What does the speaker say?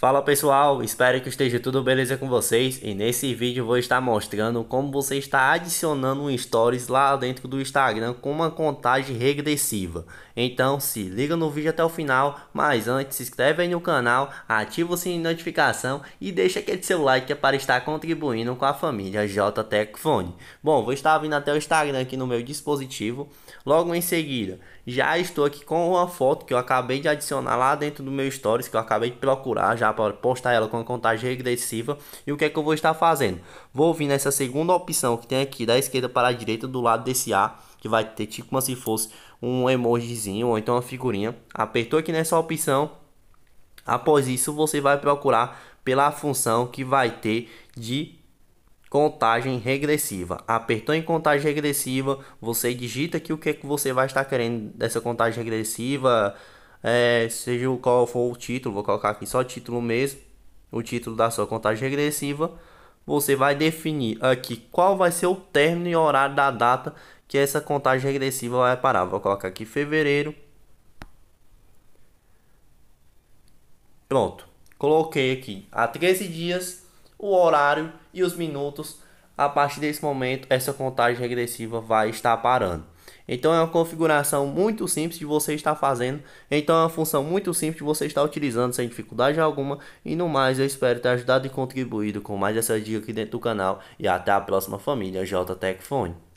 Fala pessoal, espero que esteja tudo beleza com vocês e nesse vídeo vou estar mostrando como você está adicionando um stories lá dentro do Instagram com uma contagem regressiva. Então se liga no vídeo até o final, mas antes se inscreve aí no canal, ativa o sininho de notificação e deixa aquele seu like é para estar contribuindo com a família JTEC Bom, vou estar vindo até o Instagram aqui no meu dispositivo, logo em seguida já estou aqui com uma foto que eu acabei de adicionar lá dentro do meu stories que eu acabei de procurar já para postar ela com contagem regressiva. E o que é que eu vou estar fazendo? Vou vir nessa segunda opção que tem aqui da esquerda para a direita do lado desse A, que vai ter tipo como se fosse um emojizinho ou então uma figurinha. Apertou aqui nessa opção. Após isso, você vai procurar pela função que vai ter de contagem regressiva. Apertou em contagem regressiva, você digita aqui o que é que você vai estar querendo dessa contagem regressiva, é, seja qual for o título, vou colocar aqui só o título mesmo, o título da sua contagem regressiva, você vai definir aqui qual vai ser o término e horário da data que essa contagem regressiva vai parar. Vou colocar aqui fevereiro. Pronto, coloquei aqui há 13 dias o horário e os minutos. A partir desse momento, essa contagem regressiva vai estar parando. Então é uma configuração muito simples de você estar fazendo. Então é uma função muito simples de você estar utilizando sem dificuldade alguma. E no mais, eu espero ter ajudado e contribuído com mais essa dica aqui dentro do canal. E até a próxima família JTecFone.